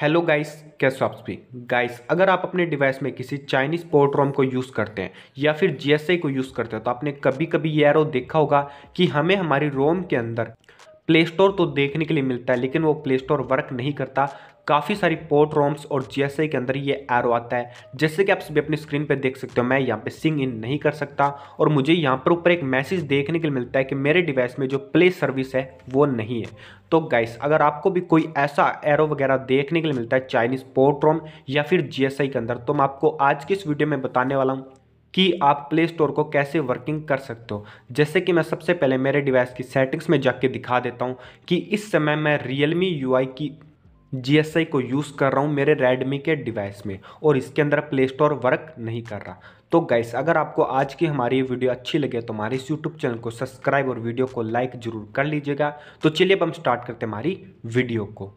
hello guys कैसे आप सभी गाइस अगर आप अपने डिवाइस में किसी चाइनीज़ पोर्ट रोम को यूज़ करते हैं या फिर जीएसआई को यूज़ करते हैं तो आपने कभी कभी ये एरो देखा होगा कि हमें हमारी रोम के अंदर प्ले स्टोर तो देखने के लिए मिलता है लेकिन वो प्ले स्टोर वर्क नहीं करता काफ़ी सारी पोर्ट रोम्स और जी के अंदर ये एरो आता है जैसे कि आप सभी अपनी स्क्रीन पर देख सकते हो मैं यहाँ पे सिंग इन नहीं कर सकता और मुझे यहाँ पर ऊपर एक मैसेज देखने के लिए मिलता है कि मेरे डिवाइस में जो प्ले सर्विस है वो नहीं है तो गाइस अगर आपको भी कोई ऐसा एरो वगैरह देखने के लिए मिलता है चाइनीज़ पोर्ट रोम या फिर जी के अंदर तो मैं आपको आज की इस वीडियो में बताने वाला हूँ कि आप प्ले स्टोर को कैसे वर्किंग कर सकते हो जैसे कि मैं सबसे पहले मेरे डिवाइस की सेटिंग्स में जाके दिखा देता हूँ कि इस समय मैं रियल मी की जी को यूज़ कर रहा हूँ मेरे रेडमी के डिवाइस में और इसके अंदर प्ले स्टोर वर्क नहीं कर रहा तो गैस अगर आपको आज की हमारी वीडियो अच्छी लगे तो हमारे इस यूट्यूब चैनल को सब्सक्राइब और वीडियो को लाइक ज़रूर कर लीजिएगा तो चलिए अब हम स्टार्ट करते हैं हमारी वीडियो को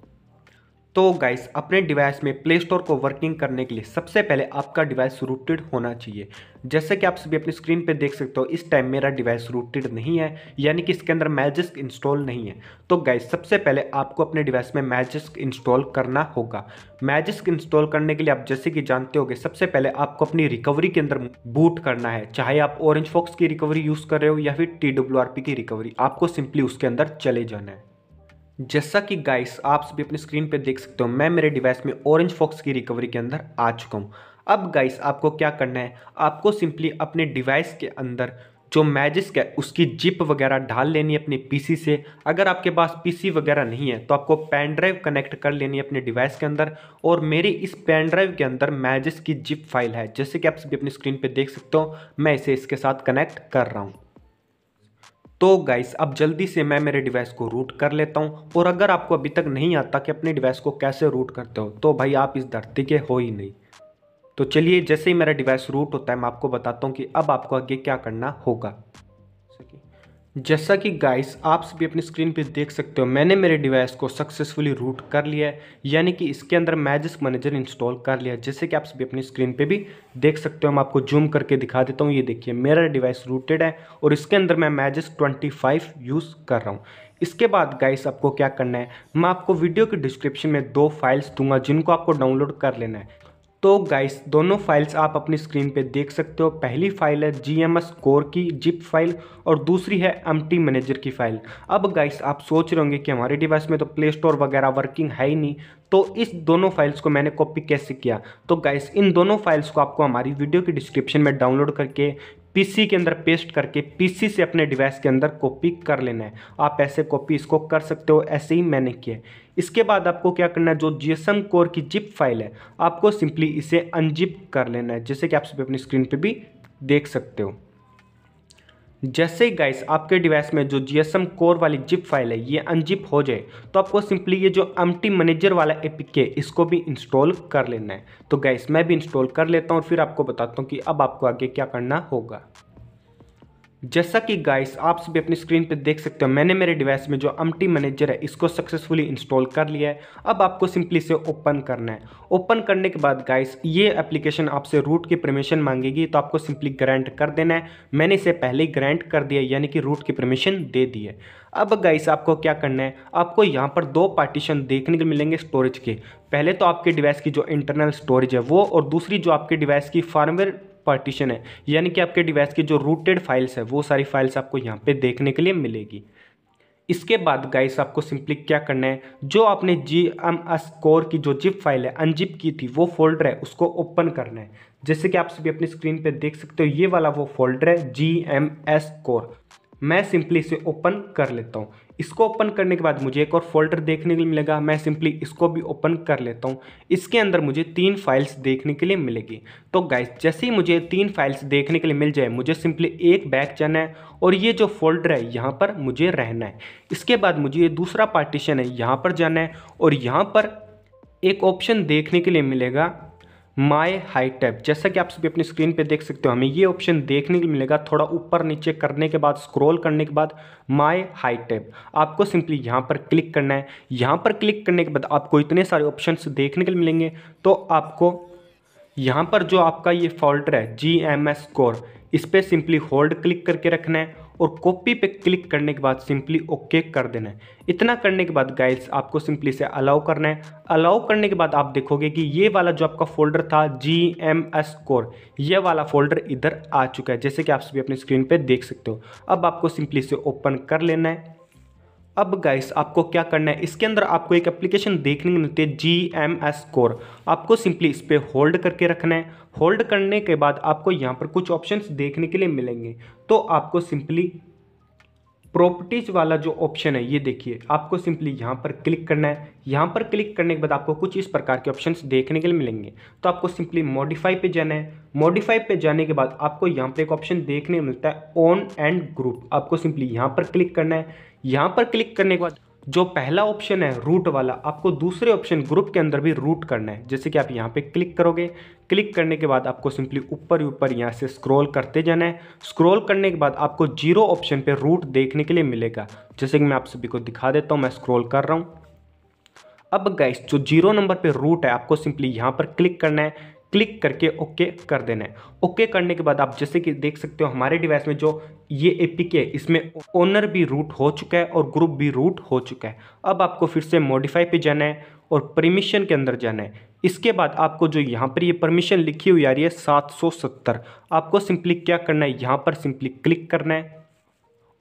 तो गाइस अपने डिवाइस में प्ले स्टोर को वर्किंग करने के लिए सबसे पहले आपका डिवाइस रूटेड होना चाहिए जैसे कि आप सभी अपनी स्क्रीन पे देख सकते हो इस टाइम मेरा डिवाइस रूटेड नहीं है यानी कि इसके अंदर मैजिस्क इंस्टॉल नहीं है तो गाइस सबसे पहले आपको अपने डिवाइस में मैजिस्क इंस्टॉल करना होगा मैजिस्क इंस्टॉल करने के लिए आप जैसे कि जानते हो सबसे पहले आपको अपनी रिकवरी के अंदर बूट करना है चाहे आप ऑरेंज फॉक्स की रिकवरी यूज़ कर रहे हो या फिर टी की रिकवरी आपको सिंपली उसके अंदर चले जाना है जैसा कि गाइस आप सभी अपनी स्क्रीन पर देख सकते हो मैं मेरे डिवाइस में ऑरेंज फॉक्स की रिकवरी के अंदर आ चुका हूँ अब गाइस आपको क्या करना है आपको सिंपली अपने डिवाइस के अंदर जो मैजिस्क है उसकी जिप वगैरह ढाल लेनी अपने पीसी से अगर आपके पास पीसी वगैरह नहीं है तो आपको पेन ड्राइव कनेक्ट कर लेनी अपने डिवाइस के अंदर और मेरी इस पेन ड्राइव के अंदर मैजिस्क की जिप फाइल है जैसे कि आप सभी अपनी स्क्रीन पर देख सकते हो मैं इसे इसके साथ कनेक्ट कर रहा हूँ तो गाइस अब जल्दी से मैं मेरे डिवाइस को रूट कर लेता हूँ और अगर आपको अभी तक नहीं आता कि अपने डिवाइस को कैसे रूट करते हो तो भाई आप इस धरती के हो ही नहीं तो चलिए जैसे ही मेरा डिवाइस रूट होता है मैं आपको बताता हूँ कि अब आपको आगे क्या करना होगा जैसा कि गाइस आप सभी अपनी स्क्रीन पे देख सकते हो मैंने मेरे डिवाइस को सक्सेसफुली रूट कर लिया है यानी कि इसके अंदर मैजिक मैनेजर इंस्टॉल कर लिया है जैसे कि आप सभी अपनी स्क्रीन पे भी देख सकते हो मैं आपको जूम करके दिखा देता हूँ ये देखिए मेरा डिवाइस रूटेड है और इसके अंदर मैं मैजिक ट्वेंटी यूज़ कर रहा हूँ इसके बाद गाइस आपको क्या करना है मैं आपको वीडियो के डिस्क्रिप्शन में दो फाइल्स दूंगा जिनको आपको डाउनलोड कर लेना है तो गाइस दोनों फाइल्स आप अपनी स्क्रीन पे देख सकते हो पहली फाइल है जी एम एस कोर की जिप फाइल और दूसरी है एम टी मैनेजर की फाइल अब गाइस आप सोच रहे होंगे कि हमारे डिवाइस में तो प्ले स्टोर वगैरह वर्किंग है ही नहीं तो इस दोनों फाइल्स को मैंने कॉपी कैसे किया तो गाइस इन दोनों फाइल्स को आपको हमारी वीडियो की डिस्क्रिप्शन में डाउनलोड करके पीसी के अंदर पेस्ट करके पीसी से अपने डिवाइस के अंदर कॉपी कर लेना है आप ऐसे कॉपी इसको कर सकते हो ऐसे ही मैंने किया इसके बाद आपको क्या करना है जो जीएसएम कोर की जिप फाइल है आपको सिंपली इसे अनजिप कर लेना है जैसे कि आप अपनी स्क्रीन पर भी देख सकते हो जैसे ही गाइस आपके डिवाइस में जो जी कोर वाली जिप फाइल है ये अनजिप हो जाए तो आपको सिंपली ये जो एम मैनेजर वाला एपिक है इसको भी इंस्टॉल कर लेना है तो गाइस मैं भी इंस्टॉल कर लेता हूँ और फिर आपको बताता हूँ कि अब आपको आगे क्या करना होगा जैसा कि गाइस आप सभी अपनी स्क्रीन पर देख सकते हो मैंने मेरे डिवाइस में जो अमटी मैनेजर है इसको सक्सेसफुली इंस्टॉल कर लिया है अब आपको सिंपली से ओपन करना है ओपन करने के बाद गाइस ये एप्लीकेशन आपसे रूट की परमिशन मांगेगी तो आपको सिंपली ग्रांट कर देना है मैंने इसे पहले ही ग्रांट कर दिया यानी कि रूट की परमिशन दे दी है अब गाइस आपको क्या करना है आपको यहाँ पर दो पार्टीशन देखने को मिलेंगे स्टोरेज के पहले तो आपके डिवाइस की जो इंटरनल स्टोरेज है वो और दूसरी जो आपके डिवाइस की फार्मवेयर पार्टीशन है यानी कि आपके डिवाइस की जो रूटेड फाइल्स है वो सारी फाइल्स आपको यहाँ पे देखने के लिए मिलेगी इसके बाद गाइस आपको सिंपली क्या करना है जो आपने जी एम एस कोर की जो जिप फाइल है अनजिप की थी वो फोल्डर है उसको ओपन करना है जैसे कि आप सभी अपनी स्क्रीन पे देख सकते हो ये वाला वो फोल्डर है जी एम एस कोर मैं सिंपली इसे ओपन कर लेता हूँ इसको ओपन करने के बाद मुझे एक और फोल्डर देखने के लिए मिलेगा मैं सिंपली इसको भी ओपन कर लेता हूँ इसके अंदर मुझे तीन फाइल्स देखने के लिए मिलेगी तो गाइस जैसे ही मुझे तीन फाइल्स देखने के लिए मिल जाए मुझे सिंपली एक बैग जाना है और ये जो फोल्डर है यहाँ पर मुझे रहना है इसके बाद मुझे ये दूसरा पार्टीशन है यहाँ पर जाना है और यहाँ पर एक ऑप्शन देखने के लिए मिलेगा माई हाई टैप जैसा कि आप सभी अपनी स्क्रीन पे देख सकते हो हमें ये ऑप्शन देखने को मिलेगा थोड़ा ऊपर नीचे करने के बाद स्क्रॉल करने के बाद माई हाई टैप आपको सिंपली यहाँ पर क्लिक करना है यहाँ पर क्लिक करने के बाद आपको इतने सारे ऑप्शंस देखने के लिए मिलेंगे तो आपको यहाँ पर जो आपका ये फॉल्टर है जी एम एस कोर इस पर सिंपली होल्ड क्लिक करके रखना है और कॉपी पे क्लिक करने के बाद सिंपली ओके कर देना है इतना करने के बाद गाइस आपको सिंपली से अलाउ करना है अलाउ करने के बाद आप देखोगे कि ये वाला जो आपका फोल्डर था जी एम एस कोर यह वाला फोल्डर इधर आ चुका है जैसे कि आप सभी अपनी स्क्रीन पर देख सकते हो अब आपको सिंपली से ओपन कर लेना है अब गाइस आपको क्या करना है इसके अंदर आपको एक एप्लीकेशन देखने को मिलती है जी एम एस कोर आपको सिंपली इस पर होल्ड करके रखना है होल्ड करने के बाद आपको यहाँ पर कुछ ऑप्शंस देखने के लिए मिलेंगे तो आपको सिंपली प्रॉपर्टीज़ वाला जो ऑप्शन है ये देखिए आपको सिंपली यहाँ पर क्लिक करना है यहाँ पर क्लिक करने के बाद आपको कुछ इस प्रकार के ऑप्शंस देखने के लिए मिलेंगे तो आपको सिंपली मॉडिफाई पे जाना है मॉडिफाई पे जाने के बाद आपको यहाँ पर एक ऑप्शन देखने मिलता है ऑन एंड ग्रुप आपको सिंपली यहाँ पर क्लिक करना है यहाँ पर क्लिक करने के बाद जो पहला ऑप्शन है रूट वाला आपको दूसरे ऑप्शन ग्रुप के अंदर भी रूट करना है जैसे कि आप यहाँ पे क्लिक करोगे क्लिक करने के बाद आपको सिंपली ऊपर ऊपर यहाँ से स्क्रॉल करते जाना है स्क्रॉल करने के बाद आपको जीरो ऑप्शन पे रूट देखने के लिए मिलेगा जैसे कि मैं आप सभी को दिखा देता हूँ मैं स्क्रोल कर रहा हूँ अब गैस जो जीरो नंबर पर रूट है आपको सिंपली यहाँ पर क्लिक करना है क्लिक करके ओके कर देना है ओके करने के बाद आप जैसे कि देख सकते हो हमारे डिवाइस में जो ये पी है इसमें ओनर भी रूट हो चुका है और ग्रुप भी रूट हो चुका है अब आपको फिर से मॉडिफाई पे जाना है और परमिशन के अंदर जाना है इसके बाद आपको जो यहाँ पर ये परमिशन लिखी हुई आ रही है सत्तर आपको सिंपली क्या करना है यहाँ पर सिंपली क्लिक करना है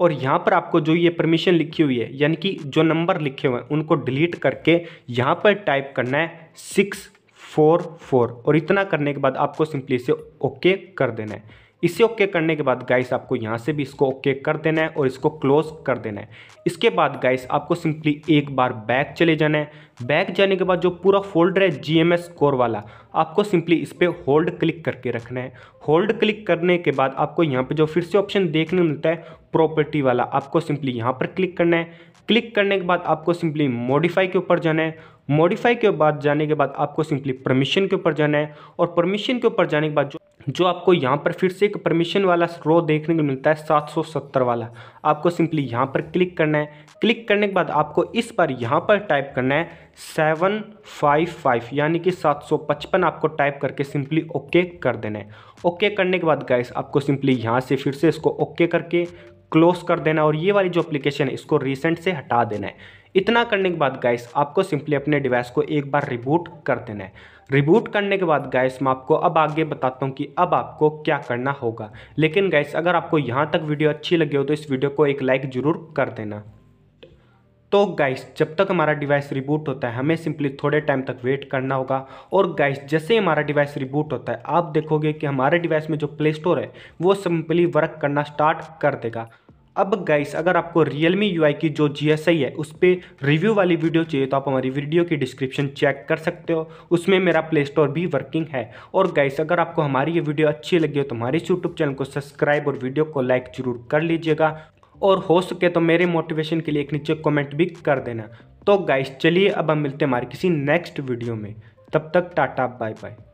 और यहाँ पर आपको जो ये परमिशन लिखी हुई है यानी कि जो नंबर लिखे हुए हैं उनको डिलीट करके यहाँ पर टाइप करना है सिक्स फोर फोर और इतना करने के बाद आपको सिंपली इसे ओके कर देना है इसे ओके करने के बाद गाइस आपको यहाँ से भी इसको ओके कर देना है और इसको क्लोज कर देना है इसके बाद गाइस आपको सिंपली एक बार बैक चले जाना है बैक जाने के बाद जो पूरा फोल्डर है जी एम एस कोर वाला आपको सिंपली इस पर होल्ड क्लिक करके रखना है होल्ड क्लिक करने के बाद आपको यहाँ पर जो फिर से ऑप्शन देखने मिलता है प्रॉपर्टी वाला आपको सिंपली यहाँ पर क्लिक करना है क्लिक करने के बाद आपको सिंपली मॉडिफाई के ऊपर जाना है मॉडिफाई के बाद जाने के बाद आपको सिंपली परमिशन के ऊपर जाना है और परमिशन के ऊपर जाने के बाद जो जो आपको यहाँ पर फिर से एक परमिशन वाला रो देखने को मिलता है 770 वाला आपको सिंपली यहाँ पर क्लिक करना है क्लिक करने के बाद आपको इस बार यहाँ पर टाइप करना है 755 यानी कि 755 आपको टाइप करके सिंपली ओके कर देना है ओके करने के बाद गाइस आपको सिंपली यहाँ से फिर से इसको ओके करके क्लोज कर देना और ये वाली जो एप्लीकेशन है इसको रिसेंट से हटा देना है इतना करने के बाद गाइस आपको सिंपली अपने डिवाइस को एक बार रिबूट कर देना है रिबूट करने के बाद गाइस मैं आपको अब आगे बताता हूँ कि अब आपको क्या करना होगा लेकिन गाइस अगर आपको यहाँ तक वीडियो अच्छी लगी हो तो इस वीडियो को एक लाइक ज़रूर कर देना तो गाइस जब तक हमारा डिवाइस रिबूट होता है हमें सिंपली थोड़े टाइम तक वेट करना होगा और गाइस जैसे ही हमारा डिवाइस रिबूट होता है आप देखोगे कि हमारे डिवाइस में जो प्ले स्टोर है वो सिंपली वर्क करना स्टार्ट कर देगा अब गाइस अगर आपको रियलमी यूआई की जो आई है उस पर रिव्यू वाली वीडियो चाहिए तो आप हमारी वीडियो की डिस्क्रिप्शन चेक कर सकते हो उसमें मेरा प्ले स्टोर भी वर्किंग है और गाइस अगर आपको हमारी ये वीडियो अच्छी लगी हो तो हमारे यूट्यूब चैनल को सब्सक्राइब और वीडियो को लाइक जरूर कर लीजिएगा और हो सके तो मेरे मोटिवेशन के लिए एक नीचे कॉमेंट भी कर देना तो गाइस चलिए अब हम मिलते हैं हमारे किसी नेक्स्ट वीडियो में तब तक टाटा बाय बाय